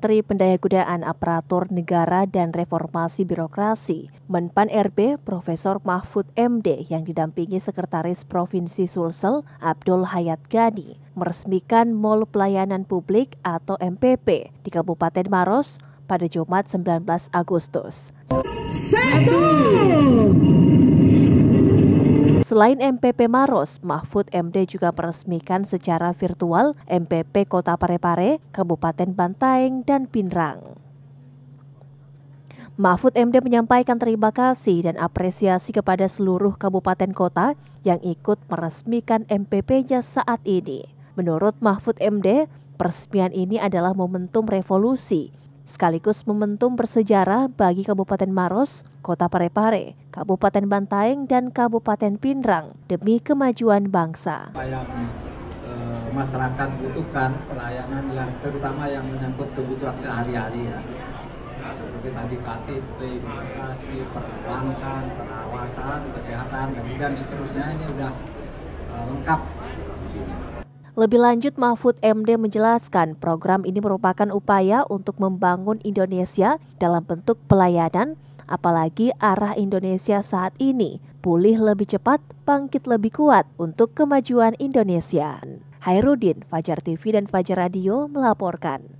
Menteri Pendayagunaan Aparatur Negara dan Reformasi Birokrasi, Menpan RB Profesor Mahfud MD yang didampingi Sekretaris Provinsi Sulsel Abdul Hayat Gani meresmikan Mall Pelayanan Publik atau MPP di Kabupaten Maros pada Jumat 19 Agustus. Satu. Selain MPP Maros, Mahfud MD juga meresmikan secara virtual MPP Kota Parepare, Kabupaten Bantaeng, dan Pinrang. Mahfud MD menyampaikan terima kasih dan apresiasi kepada seluruh kabupaten kota yang ikut meresmikan MPP-nya saat ini. Menurut Mahfud MD, peresmian ini adalah momentum revolusi sekaligus momentum bersejarah bagi Kabupaten Maros, Kota Parepare, Kabupaten Bantaeng, dan Kabupaten Pindrang demi kemajuan bangsa. Yang, e, masyarakat butuhkan pelayanan yang terutama yang menyangkut kebutuhan sehari-hari ya. Seperti tadi KTP, imigrasi, perbankan, perawatan, kesehatan, dan seterusnya ini sudah e, lengkap lebih lanjut, Mahfud MD menjelaskan program ini merupakan upaya untuk membangun Indonesia dalam bentuk pelayanan, apalagi arah Indonesia saat ini pulih lebih cepat, bangkit lebih kuat untuk kemajuan Indonesia. Hairudin, Fajar TV dan Fajar Radio melaporkan.